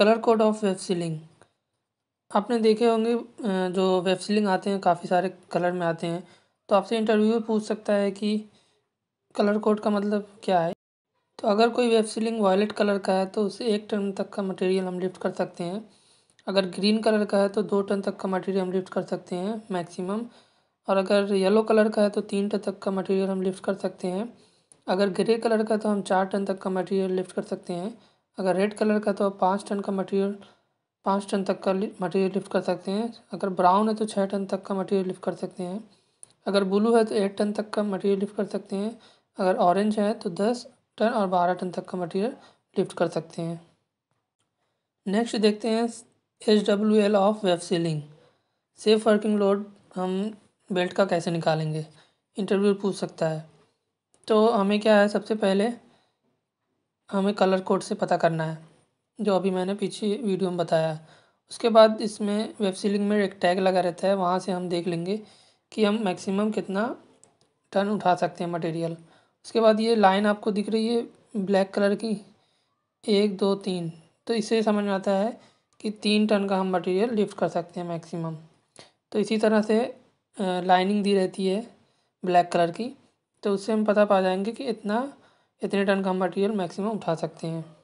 colour code of web sling आपने देखे होंगे जो वेब सीलिंग आते हैं काफ़ी सारे कलर में आते हैं तो आपसे इंटरव्यू में पूछ सकता है कि कलर कोड का मतलब क्या है तो अगर कोई वेब सीलिंग वॉयलेट कलर का है तो उसे एक टन तक का मटेरियल हम लिफ्ट कर सकते हैं अगर ग्रीन कलर का है तो दो टन तक का मटेरियल हम लिफ्ट कर सकते हैं मैक्सिमम और अगर येलो कलर का है तो तीन टन तक का मटेरियल हम लिफ्ट कर सकते हैं अगर ग्रे कलर का तो हम चार टन तक का मटेरियल लिफ्ट कर सकते हैं अगर रेड कलर का तो आप पाँच टन का मटेरियल पाँच टन तक का मटेरियल लिफ्ट कर सकते हैं अगर ब्राउन है तो छः टन तक का मटेरियल लिफ्ट कर सकते हैं अगर ब्लू है तो एट टन तक का मटेरियल लिफ्ट कर सकते हैं अगर ऑरेंज है तो दस टन और बारह टन तक का मटेरियल लिफ्ट कर सकते हैं नेक्स्ट देखते हैं H W L of web sling safe working load हम बेल्ट का कैसे निकालेंगे इंटरव्यू पूछ सकता है तो हमें क्या है सबसे पहले हमें कलर कोड से पता करना है जो अभी मैंने पीछे वीडियो में बताया है उसके बाद इसमें वेब सीलिंग में एक टैग लगा रहता है वहाँ से हम देख लेंगे कि हम मैक्सिमम कितना टन उठा सकते हैं मटेरियल उसके बाद ये लाइन आपको दिख रही है ब्लैक कलर की एक दो तीन तो इससे समझ में आता है कि तीन टन का हम मटेरियल लिफ्ट कर सकते हैं मैक्सिमम तो इसी तरह से लाइनिंग दी रहती है ब्लैक कलर की तो उससे हम पता पा जाएंगे कि इतना इतने टन का मटेरियल मैक्सिमम उठा सकते हैं